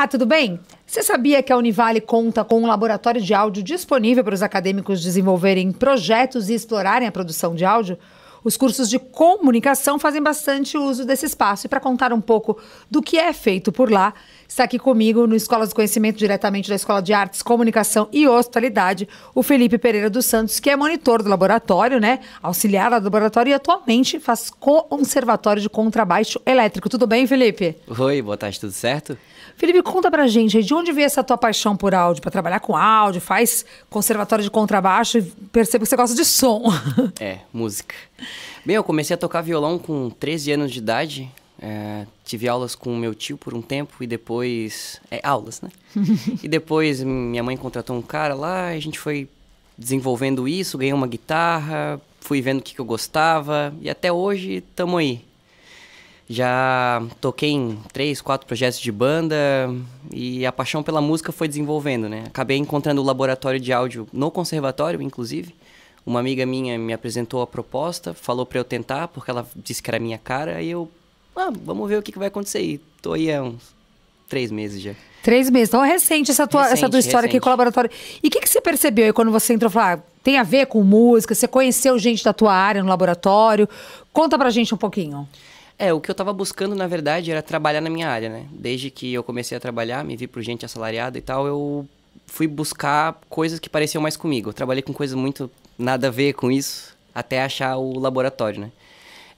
Olá, tudo bem? Você sabia que a Univale conta com um laboratório de áudio disponível para os acadêmicos desenvolverem projetos e explorarem a produção de áudio? Os cursos de comunicação fazem bastante uso desse espaço. E para contar um pouco do que é feito por lá, está aqui comigo no Escola do Conhecimento, diretamente da Escola de Artes, Comunicação e Hospitalidade, o Felipe Pereira dos Santos, que é monitor do laboratório, né? Auxiliar do laboratório e atualmente faz conservatório de contrabaixo elétrico. Tudo bem, Felipe? Oi, boa tarde, tudo certo? Felipe, conta pra gente de onde veio essa tua paixão por áudio, para trabalhar com áudio, faz conservatório de contrabaixo e percebo que você gosta de som. É, música. Bem, eu comecei a tocar violão com 13 anos de idade. É, tive aulas com meu tio por um tempo e depois. É, aulas, né? e depois minha mãe contratou um cara lá, a gente foi desenvolvendo isso, ganhei uma guitarra, fui vendo o que, que eu gostava e até hoje estamos aí. Já toquei em três, quatro projetos de banda e a paixão pela música foi desenvolvendo, né? Acabei encontrando o laboratório de áudio no conservatório, inclusive. Uma amiga minha me apresentou a proposta, falou para eu tentar, porque ela disse que era minha cara, e eu, ah, vamos ver o que, que vai acontecer. E tô aí há uns três meses já. Três meses. Então, é recente essa tua, recente, essa tua história recente. aqui com o laboratório. E o que, que você percebeu aí quando você entrou e falou, ah, tem a ver com música? Você conheceu gente da tua área no laboratório? Conta pra gente um pouquinho. É, o que eu estava buscando, na verdade, era trabalhar na minha área, né? Desde que eu comecei a trabalhar, me vi por gente assalariada e tal, eu fui buscar coisas que pareciam mais comigo. Eu trabalhei com coisas muito nada a ver com isso, até achar o laboratório, né?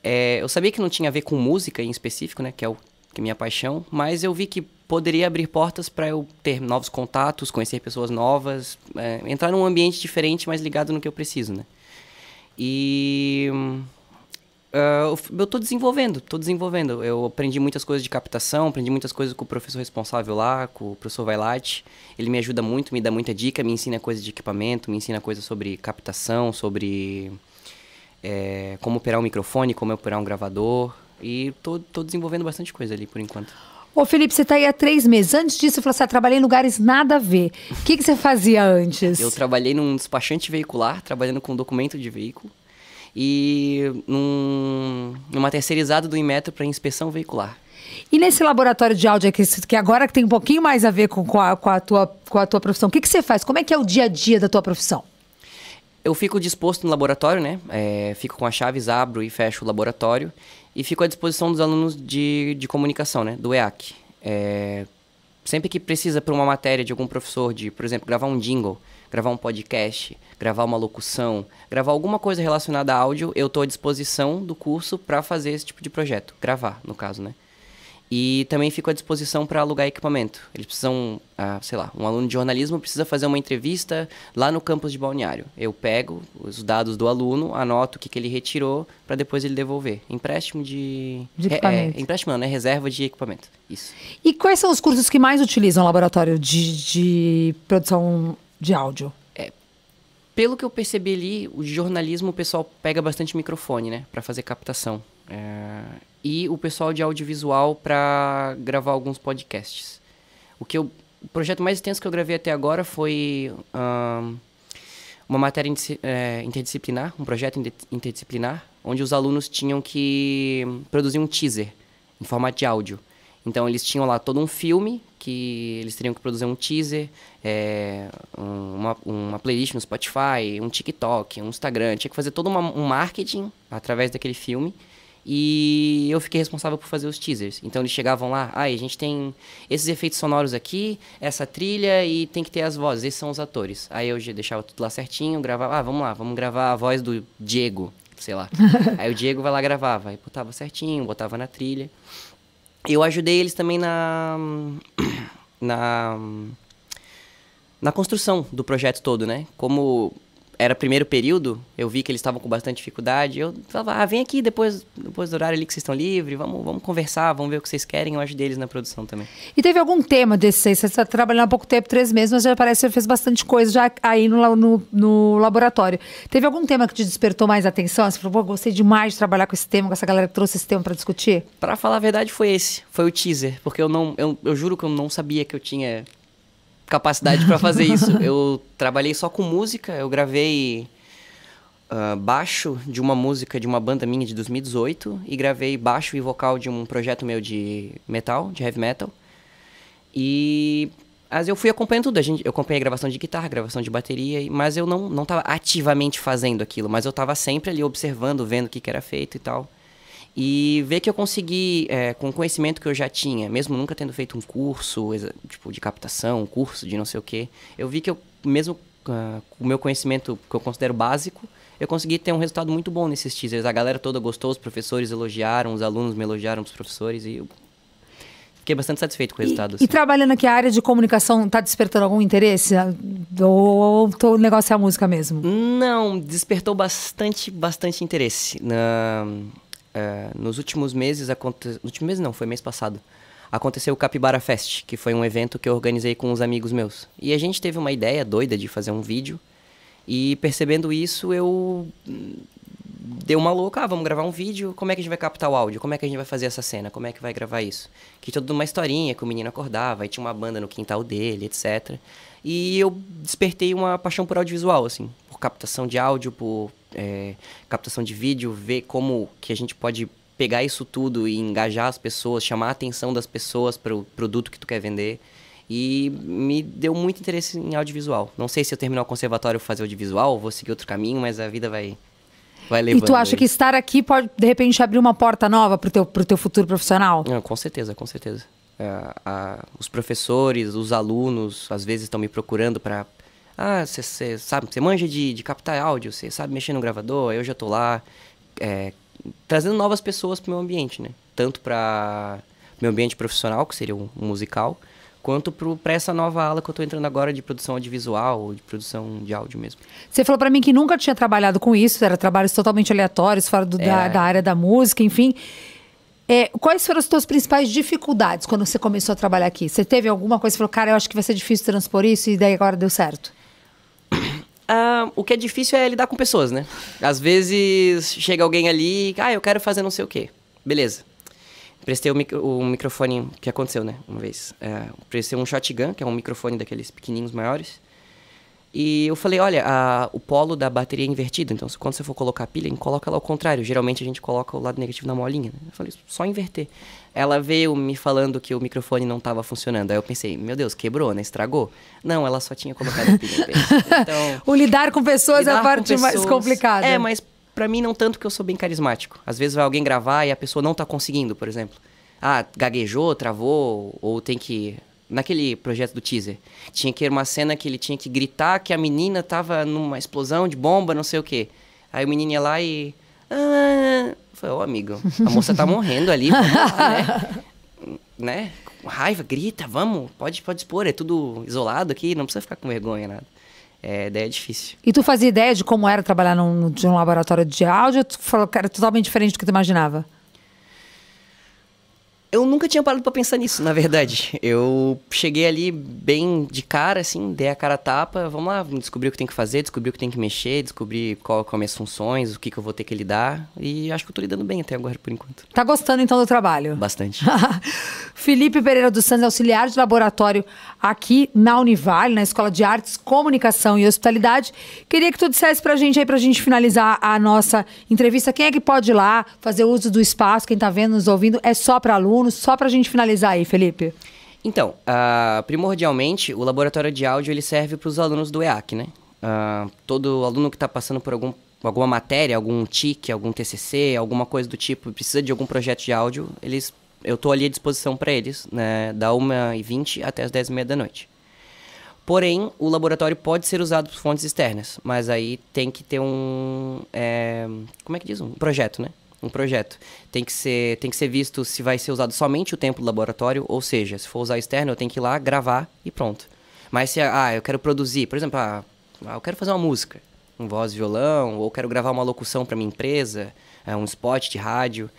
É, eu sabia que não tinha a ver com música em específico, né? Que é, o, que é minha paixão, mas eu vi que poderia abrir portas para eu ter novos contatos, conhecer pessoas novas, é, entrar num ambiente diferente, mas ligado no que eu preciso, né? E hum, Uh, eu estou desenvolvendo, estou desenvolvendo. Eu aprendi muitas coisas de captação, aprendi muitas coisas com o professor responsável lá, com o professor Vailate. Ele me ajuda muito, me dá muita dica, me ensina coisas de equipamento, me ensina coisas sobre captação, sobre é, como operar um microfone, como operar um gravador. E estou desenvolvendo bastante coisa ali por enquanto. Ô, Felipe, você está aí há três meses. Antes disso, você falou assim: ah, trabalhei em lugares nada a ver. O que, que você fazia antes? Eu trabalhei num despachante veicular, trabalhando com documento de veículo e num, numa terceirizada do Inmetro para inspeção veicular. E nesse laboratório de áudio aqui, que agora tem um pouquinho mais a ver com, com, a, com, a, tua, com a tua profissão, o que, que você faz? Como é que é o dia a dia da tua profissão? Eu fico disposto no laboratório, né? É, fico com as chaves, abro e fecho o laboratório e fico à disposição dos alunos de, de comunicação, né? Do EAC. É, sempre que precisa para uma matéria de algum professor de, por exemplo, gravar um jingle, gravar um podcast, gravar uma locução, gravar alguma coisa relacionada a áudio, eu estou à disposição do curso para fazer esse tipo de projeto, gravar, no caso, né? E também fico à disposição para alugar equipamento. Eles precisam, ah, sei lá, um aluno de jornalismo precisa fazer uma entrevista lá no campus de Balneário. Eu pego os dados do aluno, anoto o que, que ele retirou para depois ele devolver. Empréstimo de. de equipamento. É, é, empréstimo não, né? Reserva de equipamento. Isso. E quais são os cursos que mais utilizam o laboratório de, de produção de áudio? É, pelo que eu percebi ali, o jornalismo o pessoal pega bastante microfone, né, para fazer captação. É, e o pessoal de audiovisual para gravar alguns podcasts. O que eu, o projeto mais extenso que eu gravei até agora foi um, uma matéria é, interdisciplinar, um projeto interdisciplinar, onde os alunos tinham que produzir um teaser em formato de áudio. Então eles tinham lá todo um filme que eles teriam que produzir um teaser, é, uma, uma, playlist no Spotify, um TikTok, um Instagram. Tinha que fazer todo uma, um marketing através daquele filme. E eu fiquei responsável por fazer os teasers. Então eles chegavam lá, ah, a gente tem esses efeitos sonoros aqui, essa trilha e tem que ter as vozes, esses são os atores. Aí eu deixava tudo lá certinho, gravava, ah, vamos lá, vamos gravar a voz do Diego, sei lá. Aí o Diego vai lá gravava, aí botava certinho, botava na trilha. Eu ajudei eles também na na na construção do projeto todo, né? Como era primeiro período, eu vi que eles estavam com bastante dificuldade. Eu falava, ah, vem aqui depois, depois do horário ali que vocês estão livres, vamos, vamos conversar, vamos ver o que vocês querem. Eu ajudei eles na produção também. E teve algum tema desses? Você está trabalhando há pouco tempo, três meses, mas já parece que você fez bastante coisa já aí no, no, no laboratório. Teve algum tema que te despertou mais atenção? Você falou, pô, gostei demais de trabalhar com esse tema, com essa galera que trouxe esse tema para discutir? Para falar a verdade, foi esse. Foi o teaser, porque eu não, eu, eu juro que eu não sabia que eu tinha capacidade para fazer isso. Eu trabalhei só com música, eu gravei uh, baixo de uma música de uma banda minha de 2018 e gravei baixo e vocal de um projeto meu de metal, de heavy metal. E mas eu fui acompanhando tudo. A gente, eu acompanhei gravação de guitarra, gravação de bateria, mas eu não, não tava ativamente fazendo aquilo, mas eu estava sempre ali observando, vendo o que, que era feito e tal. E ver que eu consegui, é, com o conhecimento que eu já tinha, mesmo nunca tendo feito um curso, tipo, de captação, um curso de não sei o quê, eu vi que eu, mesmo uh, com o meu conhecimento que eu considero básico, eu consegui ter um resultado muito bom nesses teasers. A galera toda gostou, os professores elogiaram, os alunos me elogiaram, os professores, e eu fiquei bastante satisfeito com o resultado. E, assim. e trabalhando aqui, a área de comunicação está despertando algum interesse? Ou, o negócio é a música mesmo? Não, despertou bastante, bastante interesse. Uh, uh, nos últimos meses, aconte... últimos meses não, foi mês passado, aconteceu o Capibara Fest, que foi um evento que eu organizei com uns amigos meus. E a gente teve uma ideia doida de fazer um vídeo, e percebendo isso, eu hum, deu uma louca, ah, vamos gravar um vídeo, como é que a gente vai captar o áudio? Como é que a gente vai fazer essa cena? Como é que vai gravar isso? Que toda uma historinha que o menino acordava, e tinha uma banda no quintal dele, etc. E eu despertei uma paixão por audiovisual, assim, por captação de áudio, por é, captação de vídeo, ver como que a gente pode pegar isso tudo e engajar as pessoas, chamar a atenção das pessoas para o produto que tu quer vender. E me deu muito interesse em audiovisual. Não sei se eu terminar o conservatório vou fazer audiovisual, vou seguir outro caminho, mas a vida vai vai levando. E tu acha aí. que estar aqui pode de repente abrir uma porta nova para o teu, pro teu futuro profissional? Não, com certeza, com certeza. É, a, os professores, os alunos, às vezes estão me procurando para ah, você sabe, você manja de, de captar áudio, você sabe mexer no gravador, eu já tô lá. É, trazendo novas pessoas pro meu ambiente, né? Tanto para meu ambiente profissional, que seria um musical, quanto para essa nova ala que eu estou entrando agora de produção audiovisual ou de produção de áudio mesmo. Você falou para mim que nunca tinha trabalhado com isso, era trabalhos totalmente aleatórios, fora do, é. da, da, área da música, enfim. É, quais foram as suas principais dificuldades quando você começou a trabalhar aqui? Você teve alguma coisa que falou, cara, eu acho que vai ser difícil transpor isso e daí agora deu certo? Ah, o que é difícil é lidar com pessoas, né? Às vezes chega alguém ali, ah, eu quero fazer não sei o quê. Beleza. Prestei o, micro, o microfone que aconteceu, né? Uma vez. É, prestei um shotgun, que é um microfone daqueles pequenininhos maiores. E eu falei, olha, a, o polo da bateria é invertido, então quando você for colocar a pilha, coloca ela ao contrário. Geralmente a gente coloca o lado negativo na molinha. Né? Eu falei, só inverter. Ela veio me falando que o microfone não estava funcionando. Aí eu pensei, meu Deus, quebrou, né? Estragou? Não, ela só tinha colocado a pilha. então, o lidar com pessoas lidar é a parte pessoas, mais complicada. É, mas para mim não tanto que eu sou bem carismático. Às vezes vai alguém gravar e a pessoa não tá conseguindo, por exemplo. Ah, gaguejou, travou, ou tem que naquele projeto do teaser. Tinha que ir uma cena que ele tinha que gritar que a menina tava numa explosão de bomba, não sei o quê. Aí o menino ia lá e. Ah, foi, ô oh, amigo, a moça tá morrendo ali, né? né? Com raiva, grita, vamos, pode, pode expor, é tudo isolado aqui, não precisa ficar com vergonha, nada. É, ideia é difícil. E tu fazia ideia de como era trabalhar num, num laboratório de áudio? Tu falou que era totalmente diferente do que tu imaginava? Eu nunca tinha parado para pensar nisso, na verdade. Eu cheguei ali bem de cara, assim, dei a cara a tapa, vamos lá, descobri o que tem que fazer, descobri o que tem que mexer, descobri qual, qual minhas funções, o que, que eu vou ter que lidar. E acho que eu tô lidando bem até agora, por enquanto. Tá gostando então do trabalho? Bastante. Felipe Pereira dos Santos, auxiliar de laboratório aqui na Univale, na Escola de Artes, Comunicação e Hospitalidade. Queria que tu dissesse pra gente aí, pra gente finalizar a nossa entrevista, quem é que pode ir lá fazer uso do espaço, quem tá vendo, nos ouvindo, é só para alunos, só pra gente finalizar aí, Felipe. Então, uh, primordialmente, o laboratório de áudio ele serve para os alunos do EAC, né? Uh, todo aluno que está passando por algum alguma matéria, algum TIC, algum TCC, alguma coisa do tipo, precisa de algum projeto de áudio, eles eu tô ali à disposição para eles, né, da 1h20 até as 10h30 da noite. Porém, o laboratório pode ser usado por fontes externas, mas aí tem que ter um. É, como é que diz? Um projeto, né? Um projeto. Tem que, ser, tem que ser visto se vai ser usado somente o tempo do laboratório, ou seja, se for usar externo, eu tenho que ir lá, gravar e pronto. Mas se, ah, eu quero produzir, por exemplo, ah, ah eu quero fazer uma música, um voz violão, ou quero gravar uma locução para minha empresa, é, um spot de rádio,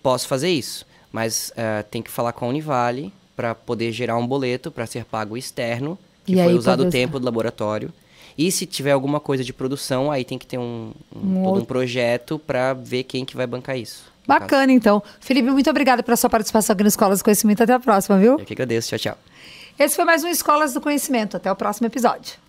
posso fazer isso mas uh, tem que falar com a Univale para poder gerar um boleto para ser pago externo, que e foi usado o tempo do laboratório. E se tiver alguma coisa de produção, aí tem que ter um, um, um todo outro... um projeto para ver quem que vai bancar isso. Bacana, então. Felipe, muito obrigada pela sua participação aqui no Escolas do Conhecimento. Até a próxima, viu? Eu que agradeço. Tchau, tchau. Esse foi mais um Escolas do Conhecimento. Até o próximo episódio.